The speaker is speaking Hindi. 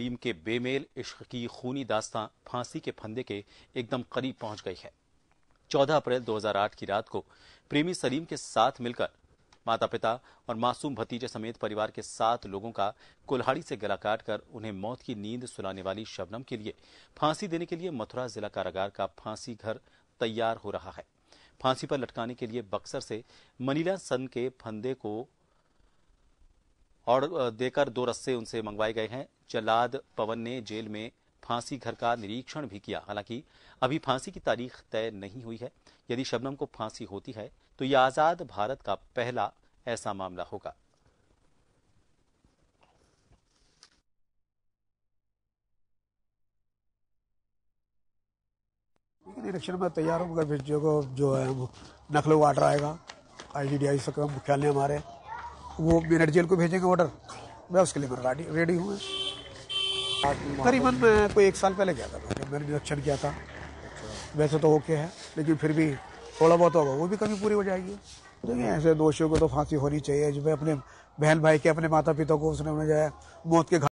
लीम के बेमेल इश्क की खूनी दास्तां फांसी के फंदे के एकदम करीब पहुंच गई है 14 अप्रैल 2008 की रात को प्रेमी सलीम के साथ मिलकर माता पिता और मासूम भतीजे समेत परिवार के सात लोगों का कुल्हाड़ी से गला काट कर उन्हें मौत की नींद सुलाने वाली शबनम के लिए फांसी देने के लिए मथुरा जिला कारागार का फांसी घर तैयार हो रहा है फांसी पर लटकाने के लिए बक्सर से मनीला सन के फंदे को और देकर दो रस्से उनसे मंगवाए गए हैं जल्लाद पवन ने जेल में फांसी घर का निरीक्षण भी किया हालांकि अभी फांसी की तारीख तय नहीं हुई है यदि शबनम को फांसी होती है तो यह आजाद भारत का पहला ऐसा मामला होगा निरीक्षण में तैयार होगा जो जो है नकलो वाटर आएगा आई डी डी आई मुख्यालय हमारे वो जेल को भेजेंगे ऑर्डर मैं उसके लिए रेडी रेडी हूँ करीबन मैं कोई एक साल पहले गया था तो मैंने निरीक्षण किया था वैसे तो ओके है लेकिन फिर भी थोड़ा बहुत होगा वो भी कभी पूरी हो जाएगी देखिए ऐसे दोषियों को तो फांसी होनी चाहिए जब अपने बहन भाई के अपने माता पिता को उसने उन्हें जो है मौत के